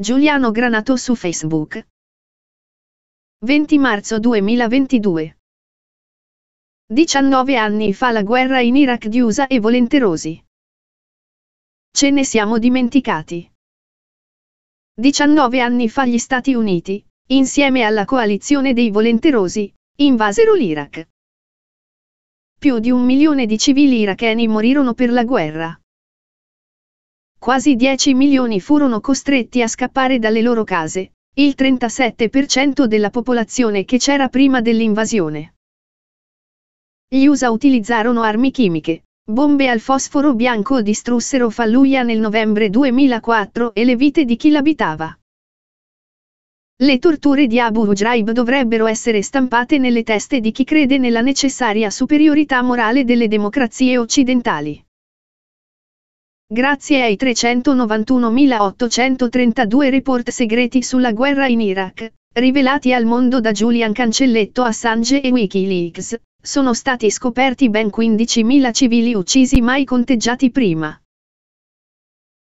Giuliano Granato su Facebook. 20 marzo 2022. 19 anni fa la guerra in Iraq di USA e volenterosi. Ce ne siamo dimenticati. 19 anni fa gli Stati Uniti, insieme alla coalizione dei volenterosi, invasero l'Iraq. Più di un milione di civili iracheni morirono per la guerra quasi 10 milioni furono costretti a scappare dalle loro case, il 37% della popolazione che c'era prima dell'invasione. Gli USA utilizzarono armi chimiche, bombe al fosforo bianco distrussero Fallujah nel novembre 2004 e le vite di chi l'abitava. Le torture di Abu Ghraib dovrebbero essere stampate nelle teste di chi crede nella necessaria superiorità morale delle democrazie occidentali. Grazie ai 391.832 report segreti sulla guerra in Iraq, rivelati al mondo da Julian Cancelletto Assange e Wikileaks, sono stati scoperti ben 15.000 civili uccisi mai conteggiati prima.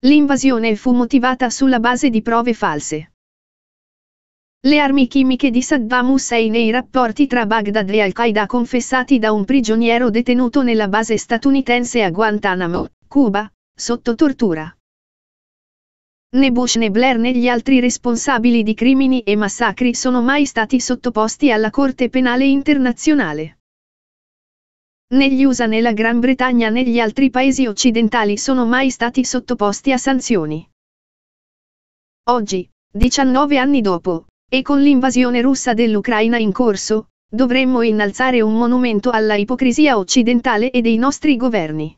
L'invasione fu motivata sulla base di prove false. Le armi chimiche di Saddam Hussein e i rapporti tra Baghdad e Al-Qaeda confessati da un prigioniero detenuto nella base statunitense a Guantanamo, Cuba, sotto tortura. Né Bush né Blair né gli altri responsabili di crimini e massacri sono mai stati sottoposti alla Corte Penale Internazionale. Negli USA né la Gran Bretagna né gli altri paesi occidentali sono mai stati sottoposti a sanzioni. Oggi, 19 anni dopo, e con l'invasione russa dell'Ucraina in corso, dovremmo innalzare un monumento alla ipocrisia occidentale e dei nostri governi.